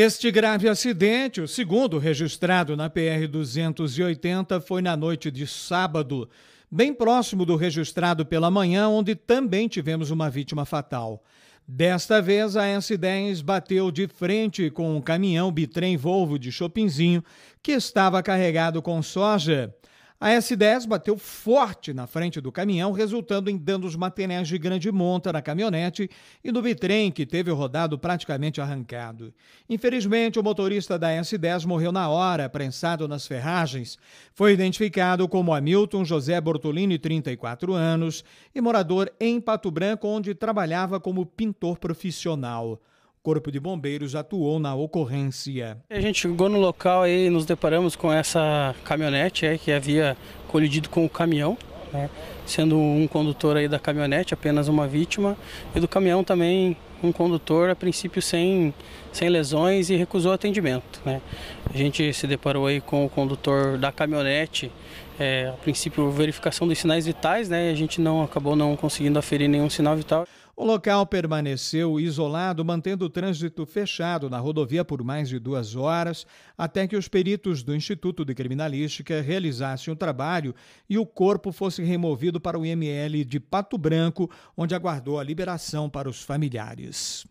Este grave acidente, o segundo registrado na PR-280, foi na noite de sábado, bem próximo do registrado pela manhã, onde também tivemos uma vítima fatal. Desta vez, a S10 bateu de frente com um caminhão bitrem Volvo de Chopinzinho que estava carregado com soja. A S10 bateu forte na frente do caminhão, resultando em danos materiais de grande monta na caminhonete e no bitrem, que teve o rodado praticamente arrancado. Infelizmente, o motorista da S10 morreu na hora, prensado nas ferragens. Foi identificado como Hamilton José Bortolini, 34 anos, e morador em Pato Branco, onde trabalhava como pintor profissional. Corpo de Bombeiros atuou na ocorrência. A gente chegou no local e nos deparamos com essa caminhonete é, que havia colidido com o caminhão, né, sendo um condutor aí da caminhonete apenas uma vítima e do caminhão também um condutor, a princípio, sem, sem lesões e recusou atendimento. Né? A gente se deparou aí com o condutor da caminhonete, é, a princípio, verificação dos sinais vitais, né? a gente não acabou não conseguindo aferir nenhum sinal vital. O local permaneceu isolado, mantendo o trânsito fechado na rodovia por mais de duas horas, até que os peritos do Instituto de Criminalística realizassem o trabalho e o corpo fosse removido para o IML de Pato Branco, onde aguardou a liberação para os familiares. Vegas.